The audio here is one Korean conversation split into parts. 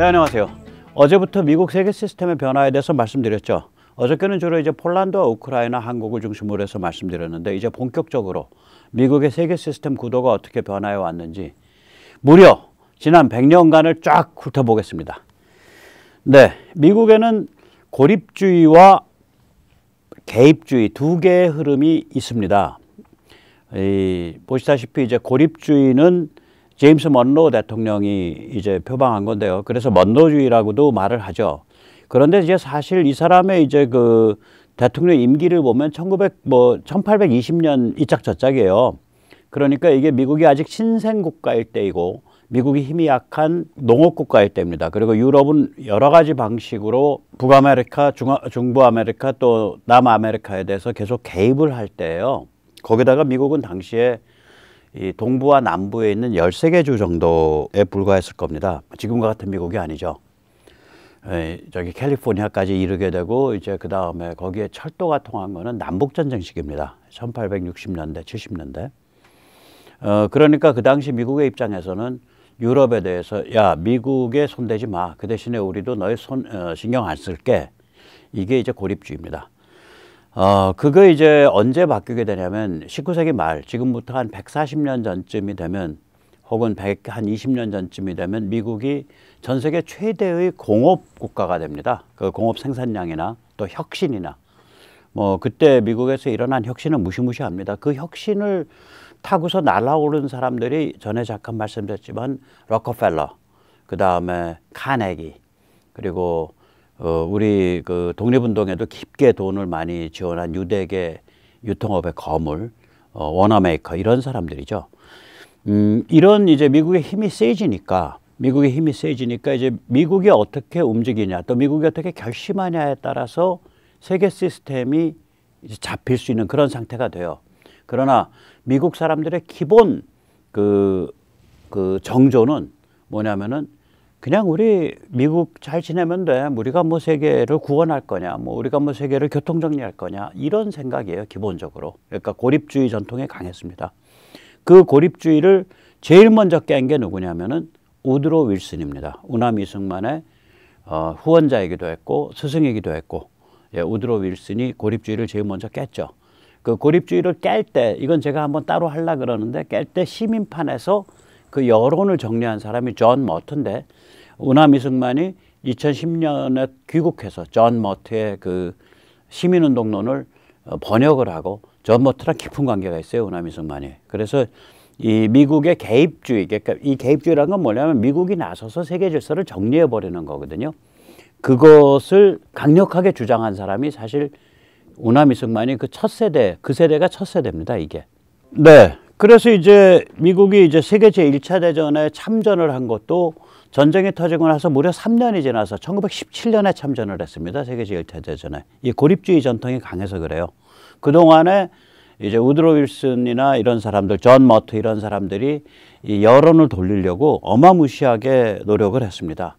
네 안녕하세요 어제부터 미국 세계 시스템의 변화에 대해서 말씀드렸죠 어저께는 주로 이제 폴란드와 우크라이나 한국을 중심으로 해서 말씀드렸는데 이제 본격적으로 미국의 세계 시스템 구도가 어떻게 변화해 왔는지 무려 지난 100년간을 쫙 훑어보겠습니다 네 미국에는 고립주의와 개입주의 두 개의 흐름이 있습니다 이, 보시다시피 이제 고립주의는 제임스 먼로 대통령이 이제 표방한 건데요. 그래서 먼로주의라고도 말을 하죠. 그런데 이제 사실 이 사람의 이제 그 대통령 임기를 보면 1900, 뭐, 1820년 이짝저짝이에요. 그러니까 이게 미국이 아직 신생국가일 때이고 미국이 힘이 약한 농업국가일 때입니다. 그리고 유럽은 여러 가지 방식으로 북아메리카, 중부아메리카 중또 남아메리카에 대해서 계속 개입을 할 때예요. 거기다가 미국은 당시에 이 동부와 남부에 있는 열세 개 주 정도에 불과했을 겁니다. 지금과 같은 미국이 아니죠. 저기 캘리포니아까지 이르게 되고 이제 그 다음에 거기에 철도가 통한 거는 남북전쟁 시기입니다. 1860년대, 70년대. 어, 그러니까 그 당시 미국의 입장에서는 유럽에 대해서 야 미국에 손대지 마. 그 대신에 우리도 너의 손 어, 신경 안 쓸게. 이게 이제 고립주의입니다. 어, 그거 이제 언제 바뀌게 되냐면 19세기 말, 지금부터 한 140년 전쯤이 되면 혹은 100, 한 20년 전쯤이 되면 미국이 전 세계 최대의 공업 국가가 됩니다. 그 공업 생산량이나 또 혁신이나 뭐 그때 미국에서 일어난 혁신은 무시무시합니다. 그 혁신을 타고서 날아오른 사람들이 전에 잠깐 말씀드렸지만 록커펠러, 그 다음에 카네기, 그리고 어, 우리 그 독립운동에도 깊게 돈을 많이 지원한 유대계 유통업의 거물, 어, 워너메이커 이런 사람들이죠. 음, 이런 이제 미국의 힘이 세지니까 미국의 힘이 세지니까 이제 미국이 어떻게 움직이냐 또 미국이 어떻게 결심하냐에 따라서 세계 시스템이 이제 잡힐 수 있는 그런 상태가 돼요. 그러나 미국 사람들의 기본 그, 그 정조는 뭐냐면은 그냥 우리 미국 잘 지내면 돼. 우리가 뭐 세계를 구원할 거냐, 뭐 우리가 뭐 세계를 교통정리할 거냐, 이런 생각이에요, 기본적으로. 그러니까 고립주의 전통에 강했습니다. 그 고립주의를 제일 먼저 깬 게 누구냐면은 우드로 윌슨입니다. 우남 이승만의 어, 후원자이기도 했고, 스승이기도 했고, 예, 우드로 윌슨이 고립주의를 제일 먼저 깼죠. 그 고립주의를 깰 때, 이건 제가 한번 따로 하려 그러는데, 깰 때 시민판에서 그 여론을 정리한 사람이 존 머튼데 우남 미승만이 2010년에 귀국해서 존 머트의 그 시민운동론을 어, 번역을 하고 존 머트랑 깊은 관계가 있어요 우남 미승만이 그래서 이 미국의 개입주의, 그러니까 이 개입주의라는 건 뭐냐면 미국이 나서서 세계 질서를 정리해 버리는 거거든요. 그것을 강력하게 주장한 사람이 사실 우남 미승만이그 첫 세대, 그 세대가 첫 세대입니다 이게. 네. 그래서 이제 미국이 이제 세계 제일차 대전에 참전을 한 것도 전쟁이 터지고 나서 무려 3년이 지나서 1917년에 참전을 했습니다. 세계 제일차 대전에. 이 고립주의 전통이 강해서 그래요. 그동안에 이제 우드로 윌슨이나 이런 사람들, 존 머트 이런 사람들이 이 여론을 돌리려고 어마무시하게 노력을 했습니다.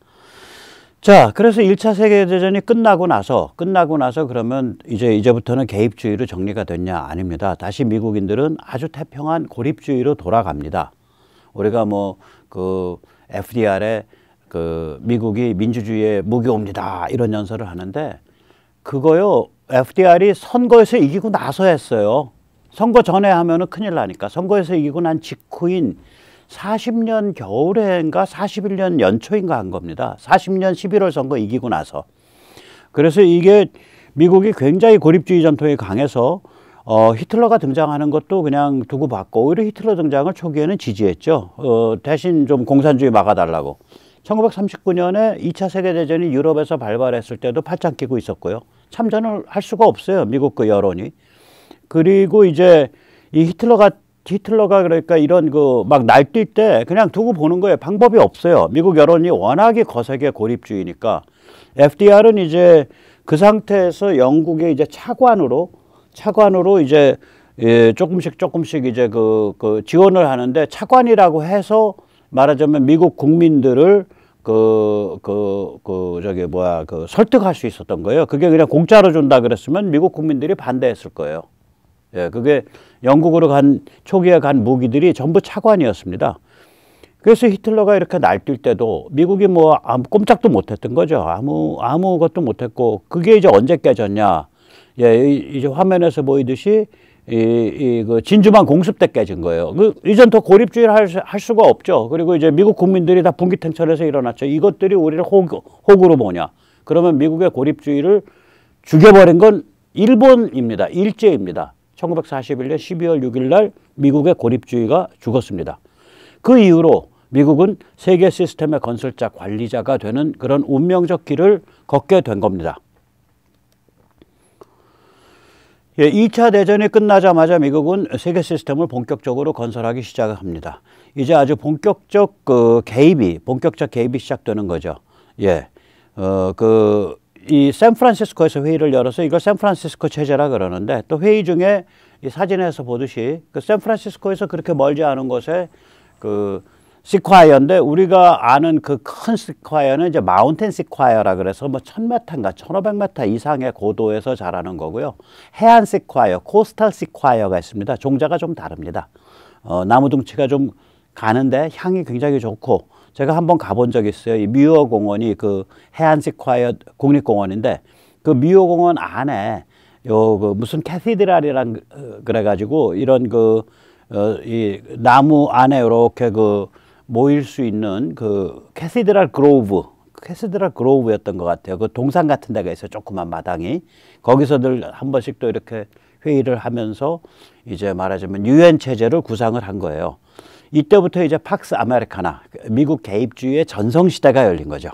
자, 그래서 일차 세계대전이 끝나고 나서, 끝나고 나서 그러면 이제 이제부터는 개입주의로 정리가 됐냐? 아닙니다. 다시 미국인들은 아주 태평한 고립주의로 돌아갑니다. 우리가 뭐, 그, FDR에 그, 미국이 민주주의의 무기옵니다 이런 연설을 하는데, 그거요, FDR이 선거에서 이기고 나서 했어요. 선거 전에 하면은 큰일 나니까. 선거에서 이기고 난 직후인 40년 겨울에인가 41년 연초인가 한 겁니다. 40년 11월 선거 이기고 나서. 그래서 이게 미국이 굉장히 고립주의 전통이 강해서 어, 히틀러가 등장하는 것도 그냥 두고 봤고 오히려 히틀러 등장을 초기에는 지지했죠. 어, 대신 좀 공산주의 막아달라고. 1939년에 2차 세계대전이 유럽에서 발발했을 때도 팔짱 끼고 있었고요. 참전을 할 수가 없어요. 미국 그 여론이. 그리고 이제 이 히틀러가 히틀러가 그러니까 이런 그 막 날뛸 때 그냥 두고 보는 거예요. 방법이 없어요. 미국 여론이 워낙에 거세게 고립주의니까 FDR은 이제 그 상태에서 영국의 이제 차관으로 차관으로 이제 예, 조금씩 조금씩 이제 그, 그 지원을 하는데 차관이라고 해서 말하자면 미국 국민들을 그, 그, 그, 저기, 뭐야, 그 설득할 수 있었던 거예요. 그게 그냥 공짜로 준다 그랬으면 미국 국민들이 반대했을 거예요. 예, 그게 영국으로 간 초기에 간 무기들이 전부 차관이었습니다. 그래서 히틀러가 이렇게 날뛸 때도 미국이 뭐 아무 꼼짝도 못했던 거죠. 아무 아무것도 못했고 그게 이제 언제 깨졌냐? 예, 이제 화면에서 보이듯이 이그 진주만 공습 때 깨진 거예요. 그 이전 더 고립주의를 할, 수, 할 수가 없죠. 그리고 이제 미국 국민들이 다 분기탱천에서 일어났죠. 이것들이 우리를 혹, 혹으로 보냐? 그러면 미국의 고립주의를 죽여버린 건 일본입니다. 일제입니다. 1941년 12월 6일 날 미국의 고립주의가 죽었습니다. 그 이후로 미국은 세계 시스템의 건설자 관리자가 되는 그런 운명적 길을 걷게 된 겁니다. 예, 2차 대전이 끝나자마자 미국은 세계 시스템을 본격적으로 건설하기 시작합니다. 이제 아주 본격적 그 개입이 본격적 개입이 시작되는 거죠. 예. 어, 그이 샌프란시스코에서 회의를 열어서 이걸 샌프란시스코 체제라 그러는데 또 회의 중에 이 사진에서 보듯이 그 샌프란시스코에서 그렇게 멀지 않은 곳에 그 시콰이어인데 우리가 아는 그 큰 시콰이어는 이제 마운틴 시콰이어라 그래서 뭐 천메타인가 천오백 메타 이상의 고도에서 자라는 거고요. 해안 시콰이어, 코스탈 시콰이어가 있습니다. 종자가 좀 다릅니다. 어, 나무 둥치가 좀 가는데 향이 굉장히 좋고 제가 한번 가본 적이 있어요. 이 미어 공원이 그 해안식 콰이어 국립공원인데 그 미어 공원 안에 요 그 무슨 캐시드랄이란 그, 어, 그래가지고 이런 그 어, 나무 안에 이렇게 그 모일 수 있는 그 캐시드랄 그로브 캐시드랄 그로브였던 것 같아요. 그 동산 같은 데가 있어요. 조그만 마당이. 거기서 늘 한 번씩 또 이렇게 회의를 하면서 이제 말하자면 유엔 체제를 구상을 한 거예요. 이때부터 이제 팍스 아메리카나 미국 개입주의의 전성 시대가 열린 거죠.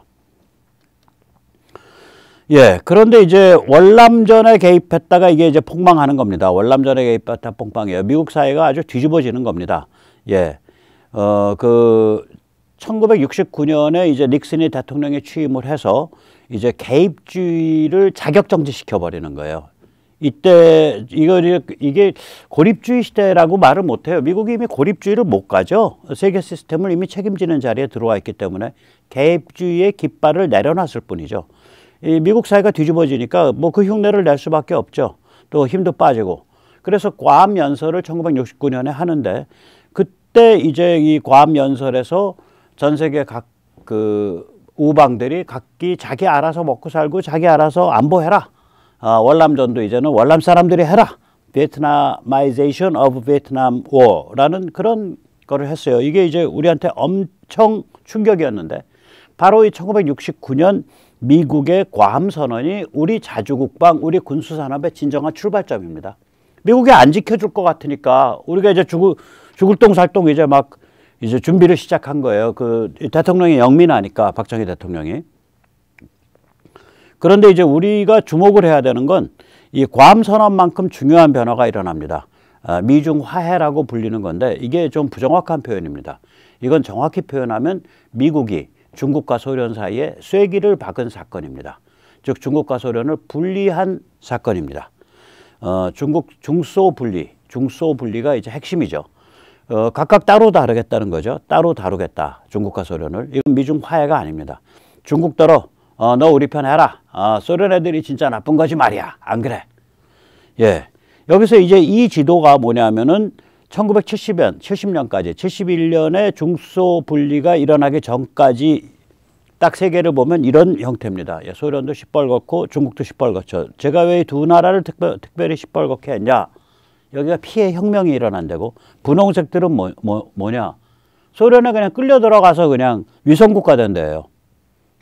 예, 그런데 이제 월남전에 개입했다가 이게 이제 폭망하는 겁니다. 월남전에 개입했다 폭망이에요. 미국 사회가 아주 뒤집어지는 겁니다. 예, 어, 그, 1969년에 이제 닉슨이 대통령에 취임을 해서 이제 개입주의를 자격정지시켜버리는 거예요. 이때 이걸 이게 고립주의 시대라고 말을 못해요. 미국이 이미 고립주의를 못 가죠. 세계 시스템을 이미 책임지는 자리에 들어와 있기 때문에 개입주의의 깃발을 내려놨을 뿐이죠. 이 미국 사회가 뒤집어지니까 뭐 그 흉내를 낼 수밖에 없죠. 또 힘도 빠지고. 그래서 과암 연설을 1969년에 하는데 그때 이제 이 과암 연설에서 전 세계 각 그 우방들이 각기 자기 알아서 먹고 살고 자기 알아서 안보해라. 아, 월남전도 이제는 월남 사람들이 해라. 베트남마이제이션 오브 베트남 워라는 그런 거를 했어요. 이게 이제 우리한테 엄청 충격이었는데 바로 이 1969년 미국의 괌 선언이 우리 자주국방, 우리 군수산업의 진정한 출발점입니다. 미국이 안 지켜줄 것 같으니까 우리가 이제 죽을, 죽을 똥살똥 이제 막 이제 준비를 시작한 거예요. 그 대통령이 영민하니까 박정희 대통령이. 그런데 이제 우리가 주목을 해야 되는 건이괌 선언만큼 중요한 변화가 일어납니다. 아, 미중 화해라고 불리는 건데 이게 좀 부정확한 표현입니다. 이건 정확히 표현하면 미국이 중국과 소련 사이에 쐐기를 박은 사건입니다. 즉 중국과 소련을 분리한 사건입니다. 어, 중국 중소 분리, 중소 분리가 이제 핵심이죠. 어, 각각 따로 다루겠다는 거죠. 따로 다루겠다. 중국과 소련을. 이건 미중 화해가 아닙니다. 중국 따로 어, 너 우리 편 해라. 어, 소련 애들이 진짜 나쁜 거지 말이야. 안 그래? 예. 여기서 이제 이 지도가 뭐냐면은 1970년, 70년까지, 71년에 중소 분리가 일어나기 전까지 딱세 개를 보면 이런 형태입니다. 예, 소련도 시뻘겋고 중국도 시뻘겋죠. 제가 왜 두 나라를 특별, 특별히 시뻘겋게 했냐? 여기가 피해 혁명이 일어난 다고 분홍색들은 뭐, 뭐, 뭐냐? 소련에 그냥 끌려 들어가서 그냥 위성국가 된데요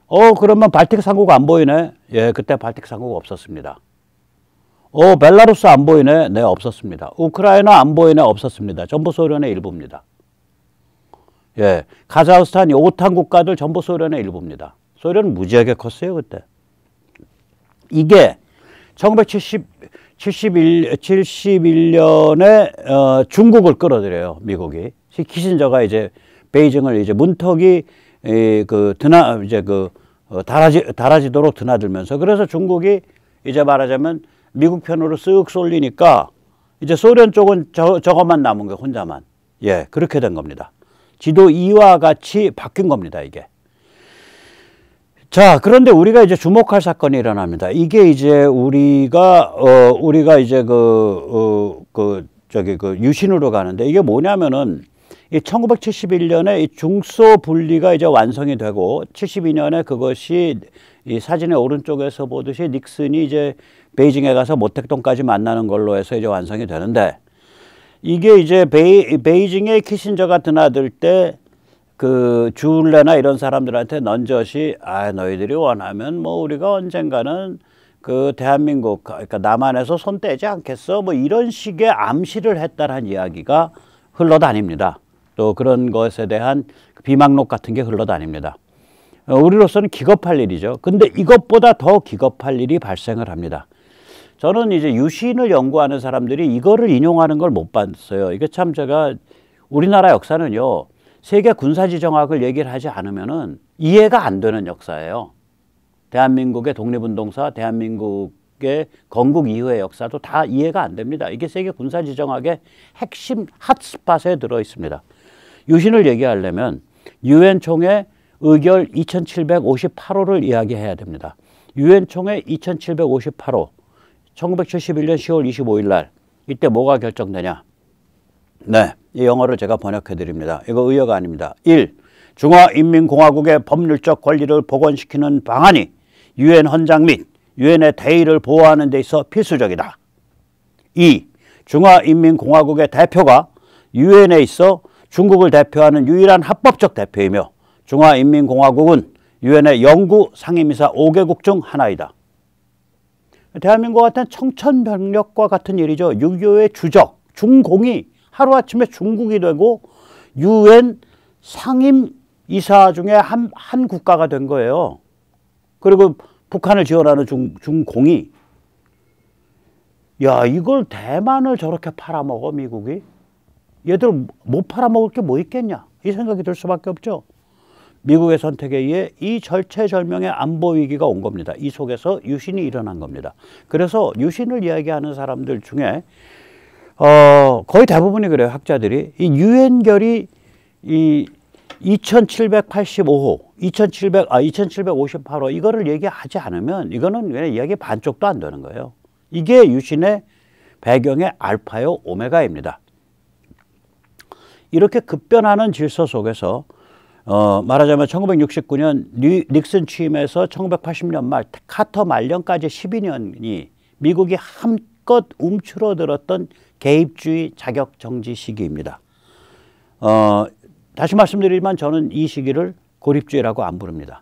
어, 그러면 발틱 상고가 안 보이네. 예, 그때 발틱 상고가 없었습니다. 어, 벨라루스 안 보이네. 네, 없었습니다. 우크라이나 안 보이네. 없었습니다. 전부 소련의 일부입니다. 예, 카자흐스탄 이 오탄 국가들 전부 소련의 일부입니다. 소련은 무지하게 컸어요, 그때. 이게 1970, 71, 71년에 어, 중국을 끌어들여요, 미국이. 키신저가 이제 베이징을 이제 문턱이 이그 드나 이제 그 어, 달아지 달아지도록 드나들면서 그래서 중국이 이제 말하자면 미국 편으로 쓱 쏠리니까 이제 소련 쪽은 저, 저것만 남은 게 혼자만 예 그렇게 된 겁니다. 지도 2와 같이 바뀐 겁니다 이게. 자 그런데 우리가 이제 주목할 사건이 일어납니다. 이게 이제 우리가 어 우리가 이제 그 어그 어, 그 저기 그 유신으로 가는데 이게 뭐냐면은 이 1971년에 이 중소 분리가 이제 완성이 되고 72년에 그것이 이 사진의 오른쪽에서 보듯이 닉슨이 이제 베이징에 가서 모택동까지 만나는 걸로 해서 이제 완성이 되는데 이게 이제 베이, 베이징의 키신저가 드나들 때 그주 줄레나 이런 사람들한테 넌저시 아 너희들이 원하면 뭐 우리가 언젠가는 그 대한민국 그러니까 남한에서 손 떼지 않겠어 뭐 이런 식의 암시를 했다는 라 이야기가 흘러다닙니다. 또 그런 것에 대한 비망록 같은 게 흘러다닙니다. 어, 우리로서는 기겁할 일이죠. 근데 이것보다 더 기겁할 일이 발생을 합니다. 저는 이제 유신을 연구하는 사람들이 이거를 인용하는 걸 못 봤어요. 이게 참 제가 우리나라 역사는요. 세계 군사지정학을 얘기를 하지 않으면은 이해가 안 되는 역사예요. 대한민국의 독립운동사, 대한민국의 건국 이후의 역사도 다 이해가 안 됩니다. 이게 세계 군사지정학의 핵심 핫스팟에 들어 있습니다. 유신을 얘기하려면 유엔 총회 의결 2758호를 이야기해야 됩니다. 유엔 총회 2758호 1971년 10월 25일 날 이때 뭐가 결정되냐? 네, 이 영어를 제가 번역해 드립니다. 이거 의어가 아닙니다. 1. 중화인민공화국의 법률적 권리를 복원시키는 방안이 유엔 헌장 및 유엔의 대의를 보호하는 데 있어 필수적이다. 2. 중화인민공화국의 대표가 유엔에 있어 중국을 대표하는 유일한 합법적 대표이며 중화인민공화국은 유엔의 영구 상임이사 5개국 중 하나이다. 대한민국 같은 청천벽력과 같은 일이죠. 6 2의 주적 중공이 하루아침에 중국이 되고 유엔 상임이사 중에 한, 한 국가가 된 거예요. 그리고 북한을 지원하는 중, 중공이 야 이걸 대만을 저렇게 팔아먹어 미국이 얘들 못 뭐 팔아먹을 게 뭐 있겠냐 이 생각이 들 수밖에 없죠. 미국의 선택에 의해 이 절체절명의 안보 위기가 온 겁니다. 이 속에서 유신이 일어난 겁니다. 그래서 유신을 이야기하는 사람들 중에 어 거의 대부분이 그래요. 학자들이 이 유엔 결의 이 2785호, 2700, 아, 2758호 이거를 얘기하지 않으면 이거는 그냥 이야기 반쪽도 안 되는 거예요. 이게 유신의 배경의 알파요 오메가입니다. 이렇게 급변하는 질서 속에서 어, 말하자면 1969년 리, 닉슨 취임에서 1980년 말 카터 말년까지 12년이 미국이 한껏 움츠러들었던 개입주의 자격 정지 시기입니다. 어, 다시 말씀드리지만 저는 이 시기를 고립주의라고 안 부릅니다.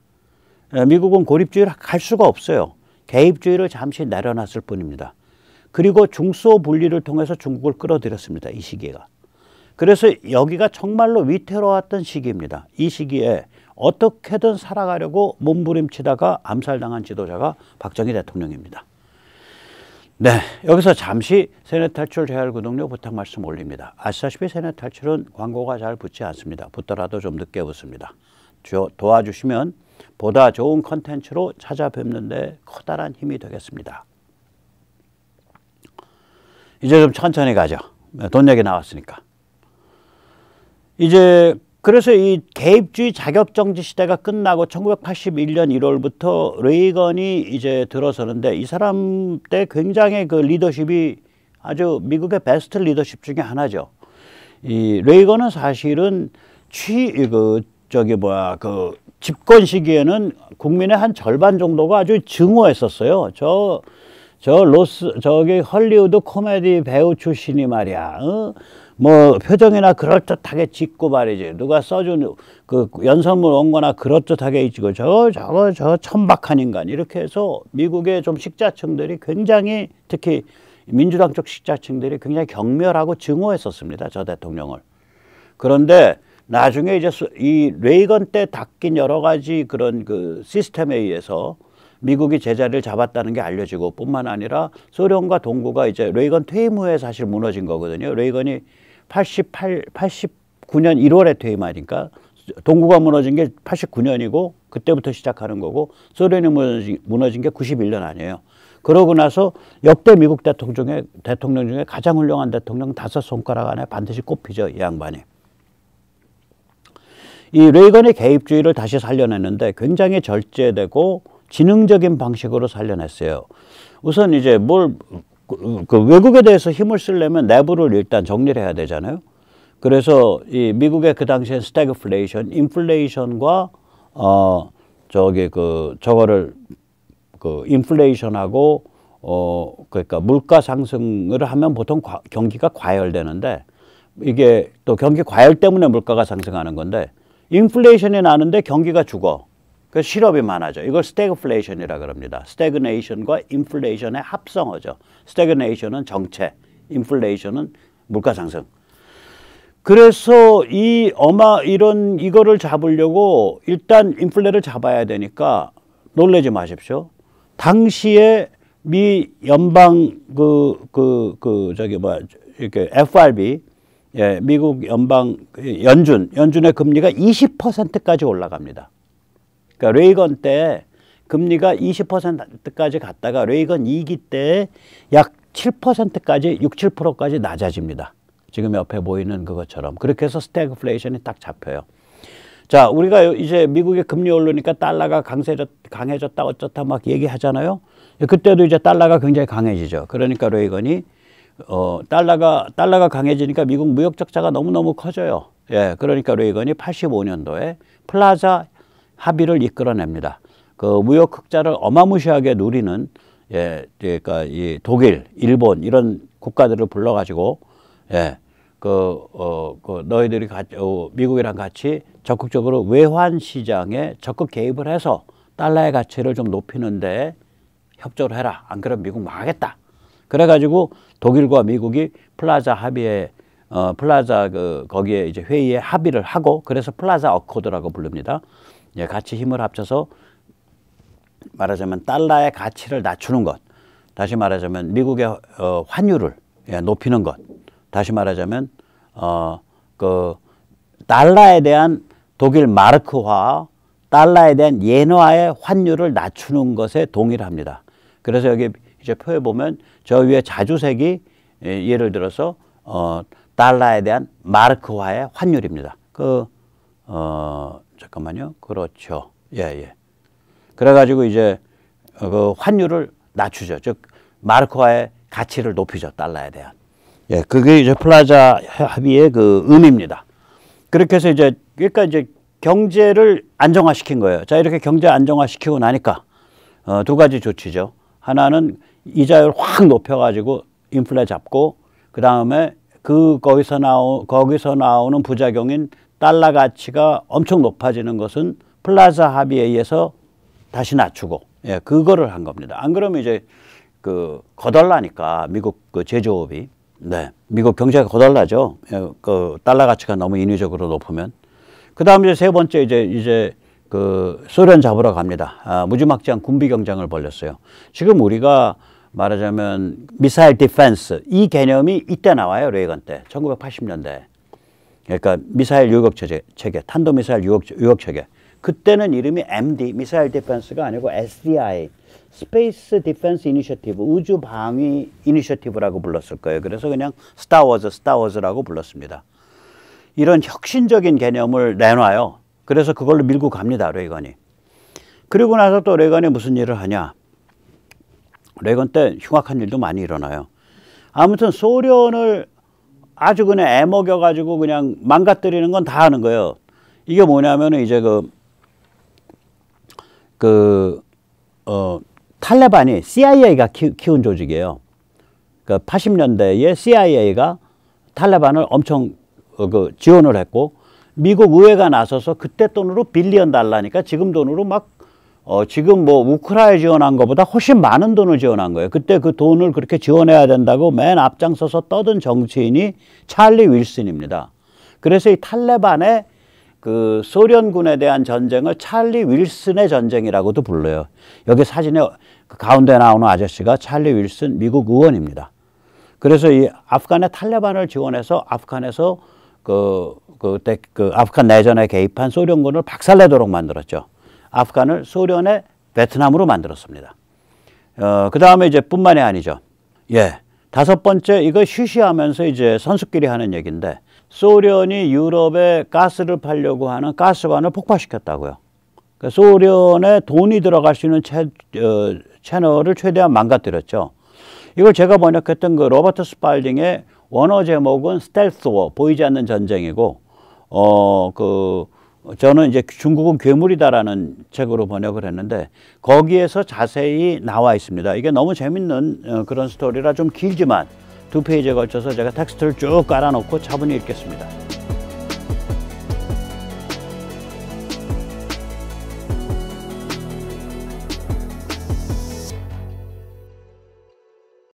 예, 미국은 고립주의를 갈 수가 없어요. 개입주의를 잠시 내려놨을 뿐입니다. 그리고 중소 분리를 통해서 중국을 끌어들였습니다. 이 시기가. 그래서 여기가 정말로 위태로웠던 시기입니다. 이 시기에 어떻게든 살아가려고 몸부림치다가 암살당한 지도자가 박정희 대통령입니다. 네, 여기서 잠시 세뇌탈출 재활구독료 부탁 말씀 올립니다. 아시다시피 세뇌탈출은 광고가 잘 붙지 않습니다. 붙더라도 좀 늦게 붙습니다. 도와주시면 보다 좋은 컨텐츠로 찾아뵙는데 커다란 힘이 되겠습니다. 이제 좀 천천히 가죠. 네, 돈 얘기 나왔으니까. 이제 그래서 이 개입주의 자격정지 시대가 끝나고 1981년 1월부터 레이건이 이제 들어서는데 이 사람 때 굉장히 그 리더십이 아주 미국의 베스트 리더십 중에 하나죠. 이 레이건은 사실은 취, 그, 저기 뭐야, 그 집권 시기에는 국민의 한 절반 정도가 아주 증오했었어요. 저, 저 로스, 저기 헐리우드 코미디 배우 출신이 말이야. 어? 뭐 표정이나 그럴듯하게 짓고 말이지 누가 써준 그 연설문 온거나 그럴듯하게 짓고 저거 저거 저 천박한 인간 이렇게 해서 미국의 좀 식자층들이 굉장히 특히 민주당 쪽 식자층들이 굉장히 경멸하고 증오했었습니다 저 대통령을 그런데 나중에 이제 이 레이건 때 닦인 여러 가지 그런 그 시스템에 의해서 미국이 제자리를 잡았다는 게 알려지고 뿐만 아니라 소련과 동구가 이제 레이건 퇴임 후에 사실 무너진 거거든요. 레이건이 88, 89년 1월에 퇴임하니까 동구가 무너진 게 89년이고 그때부터 시작하는 거고 소련이 무너진, 무너진 게 91년 아니에요. 그러고 나서 역대 미국 대통령 중에, 대통령 중에 가장 훌륭한 대통령 다섯 손가락 안에 반드시 꼽히죠. 이 양반이. 이 레이건의 개입주의를 다시 살려냈는데 굉장히 절제되고 지능적인 방식으로 살려냈어요. 우선 이제 뭘그 외국에 대해서 힘을 쓰려면 내부를 일단 정리를 해야 되잖아요. 그래서 이 미국의 그 당시에 스태그플레이션, 인플레이션과 어 저기 그 저거를 그 인플레이션하고 어 그러니까 물가 상승을 하면 보통 과, 경기가 과열되는데 이게 또 경기 과열 때문에 물가가 상승하는 건데 인플레이션이 나는데 경기가 죽어. 그 실업이 많아져. 이걸 스태그플레이션이라 그럽니다. 스태그네이션과 인플레이션의 합성어죠. 스태그네이션은 정체, 인플레이션은 물가 상승. 그래서 이 어마 이런 이거를 잡으려고 일단 인플레를 잡아야 되니까 놀래지 마십시오. 당시에 미 연방 그그그 그, 그 저기 뭐 이렇게 FRB 예, 미국 연방 연준 연준의 금리가 20%까지 올라갑니다. 그러니까 레이건 때 금리가 20%까지 갔다가 레이건 2기 때 약 7%까지 6, 7%까지 낮아집니다. 지금 옆에 보이는 그것처럼 그렇게 해서 스태그플레이션이 딱 잡혀요. 자, 우리가 이제 미국의 금리 오르니까 달러가 강세졌, 강해졌다 어쩌다 막 얘기하잖아요. 그때도 이제 달러가 굉장히 강해지죠. 그러니까 레이건이 어, 달러가 달러가 강해지니까 미국 무역 적자가 너무너무 커져요. 예, 그러니까 레이건이 85년도에 플라자 합의를 이끌어냅니다. 그 무역 흑자를 어마무시하게 누리는 예, 예, 그러니까 이 독일, 일본 이런 국가들을 불러가지고 예, 그, 어, 그 너희들이 가, 어, 미국이랑 같이 적극적으로 외환 시장에 적극 개입을 해서 달러의 가치를 좀 높이는데 협조를 해라. 안 그러면 미국 망하겠다. 그래가지고 독일과 미국이 플라자 합의에 어, 플라자 그 거기에 이제 회의에 합의를 하고 그래서 플라자 어코드라고 부릅니다. 이제 예, 같이 힘을 합쳐서 말하자면 달러의 가치를 낮추는 것, 다시 말하자면 미국의 어, 환율을 예, 높이는 것, 다시 말하자면 어, 그 달러에 대한 독일 마르크화, 달러에 대한 예화의 환율을 낮추는 것에 동의를 합니다. 그래서 여기 이제 표에 보면 저 위에 자주색이 예, 예를 들어서 어, 달러에 대한 마르크화의 환율입니다. 그 어, 잠깐만요. 그렇죠. 예, 예. 그래가지고 이제 어, 그 환율을 낮추죠. 즉, 마르코화의 가치를 높이죠. 달러에 대한. 예, 그게 이제 플라자 합의의 그 의미입니다. 그렇게 해서 이제, 그러니까 이제 경제를 안정화시킨 거예요. 자, 이렇게 경제 안정화시키고 나니까 어, 두 가지 조치죠. 하나는 이자율 확 높여가지고 인플레 잡고, 그 다음에 그 거기서 나오 거기서 나오는 부작용인 달러 가치가 엄청 높아지는 것은 플라자 합의에 의해서 다시 낮추고 예, 그거를 한 겁니다. 안 그러면 이제 그 거덜나니까 미국 그 제조업이 네 미국 경제가 거덜나죠. 예, 그 달러 가치가 너무 인위적으로 높으면 그 다음 이제 세 번째 이제 이제 그 소련 잡으러 갑니다. 아, 무지막지한 군비 경쟁을 벌렸어요 지금 우리가 말하자면 미사일 디펜스 이 개념이 이때 나와요 레이건 때 1980년대 그러니까 미사일 유격 체계, 탄도미사일 유격, 체계. 그때는 이름이 MD, 미사일 디펜스가 아니고 SDI, 스페이스 디펜스 이니셔티브, 우주 방위 이니셔티브라고 불렀을 거예요. 그래서 그냥 스타워즈, 스타워즈라고 불렀습니다. 이런 혁신적인 개념을 내놔요. 그래서 그걸로 밀고 갑니다, 레이건이. 그리고 나서 또 레이건이 무슨 일을 하냐. 레이건 때 흉악한 일도 많이 일어나요. 아무튼 소련을 아주 그냥 애 먹여가지고 그냥 망가뜨리는 건 다 하는 거예요. 이게 뭐냐면은 이제 그, 그, 어, 탈레반이 CIA가 키운 조직이에요. 그 그러니까 80년대에 CIA가 탈레반을 엄청 어, 그 지원을 했고 미국 의회가 나서서 그때 돈으로 빌리언 달라니까 지금 돈으로 막 어, 지금 뭐 우크라에 이 지원한 것보다 훨씬 많은 돈을 지원한 거예요. 그때 그 돈을 그렇게 지원해야 된다고 맨 앞장서서 떠든 정치인이 찰리 윌슨입니다. 그래서 이 탈레반의 그 소련군에 대한 전쟁을 찰리 윌슨의 전쟁이라고도 불러요. 여기 사진에 그 가운데 나오는 아저씨가 찰리 윌슨 미국 의원입니다. 그래서 이 아프간의 탈레반을 지원해서 아프간에서 그 그때 그 아프간 내전에 개입한 소련군을 박살내도록 만들었죠. 아프간을 소련의 베트남으로 만들었습니다. 어, 그 다음에 이제 뿐만이 아니죠. 예. 다섯 번째, 이거 쉬쉬하면서 이제 선수끼리 하는 얘기인데, 소련이 유럽에 가스를 팔려고 하는 가스관을 폭파시켰다고요. 그러니까 소련에 돈이 들어갈 수 있는 채, 어, 채널을 최대한 망가뜨렸죠. 이걸 제가 번역했던 그 로버트 스팔딩의 원어 제목은 스텔스워, 보이지 않는 전쟁이고, 어, 그, 저는 이제 중국은 괴물이다라는 책으로 번역을 했는데 거기에서 자세히 나와 있습니다. 이게 너무 재밌는 어, 그런 스토리라 좀 길지만 두 페이지에 걸쳐서 제가 텍스트를 쭉 깔아놓고 차분히 읽겠습니다.